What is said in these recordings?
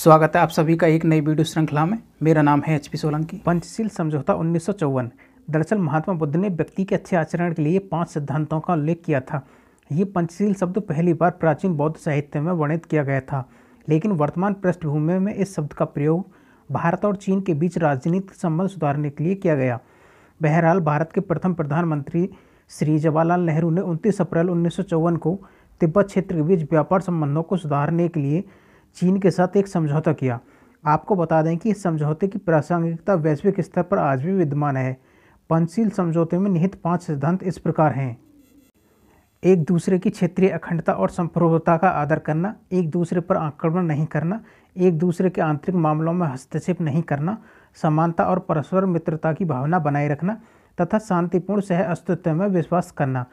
स्वागत है आप सभी का एक नई वीडियो श्रृंखला में मेरा नाम है एचपी सोलंकी पंचशील समझौता उन्नीस दरअसल महात्मा बुद्ध ने व्यक्ति के अच्छे आचरण के लिए पांच सिद्धांतों का उल्लेख किया था ये पंचशील शब्द पहली बार प्राचीन बौद्ध साहित्य में वर्णित किया गया था लेकिन वर्तमान पृष्ठभूमि में इस शब्द का प्रयोग भारत और चीन के बीच राजनीतिक संबंध सुधारने के लिए किया गया बहरहाल भारत के प्रथम प्रधानमंत्री श्री जवाहरलाल नेहरू ने उनतीस अप्रैल उन्नीस को तिब्बत क्षेत्र के बीच व्यापार संबंधों को सुधारने के लिए चीन के साथ एक समझौता किया आपको बता दें कि इस समझौते की प्रासंगिकता वैश्विक स्तर पर आज भी विद्यमान है पंचशील समझौते में निहित पांच सिद्धांत इस प्रकार हैं एक दूसरे की क्षेत्रीय अखंडता और संप्रभुता का आदर करना एक दूसरे पर आक्रमण नहीं करना एक दूसरे के आंतरिक मामलों में हस्तक्षेप नहीं करना समानता और परस्पर मित्रता की भावना बनाए रखना तथा शांतिपूर्ण सह अस्तित्व में विश्वास करना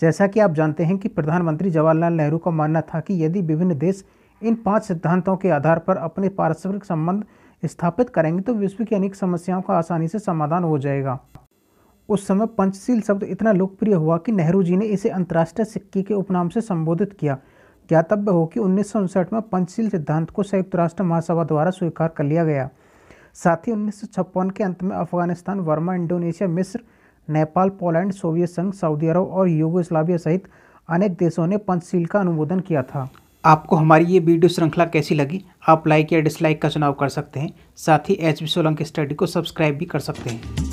जैसा कि आप जानते हैं कि प्रधानमंत्री जवाहरलाल नेहरू का मानना था कि यदि विभिन्न देश इन पांच सिद्धांतों के आधार पर अपने पारस्परिक संबंध स्थापित करेंगे तो विश्व की अनेक समस्याओं का आसानी से समाधान हो जाएगा उस समय पंचशील शब्द इतना लोकप्रिय हुआ कि नेहरू जी ने इसे अंतर्राष्ट्रीय सिक्के के उपनाम से संबोधित किया ज्ञातव्य हो कि उन्नीस में पंचशील सिद्धांत को संयुक्त राष्ट्र महासभा द्वारा स्वीकार कर लिया गया साथ ही उन्नीस के अंत में अफगानिस्तान वर्मा इंडोनेशिया मिस्र नेपाल पोलैंड सोवियत संघ सऊदी अरब और यूगोस्लाविया सहित अनेक देशों ने पंचशील का अनुमोदन किया था आपको हमारी ये वीडियो श्रृंखला कैसी लगी आप लाइक या डिसलाइक का चुनाव कर सकते हैं साथ ही एच सोलंकी स्टडी को सब्सक्राइब भी कर सकते हैं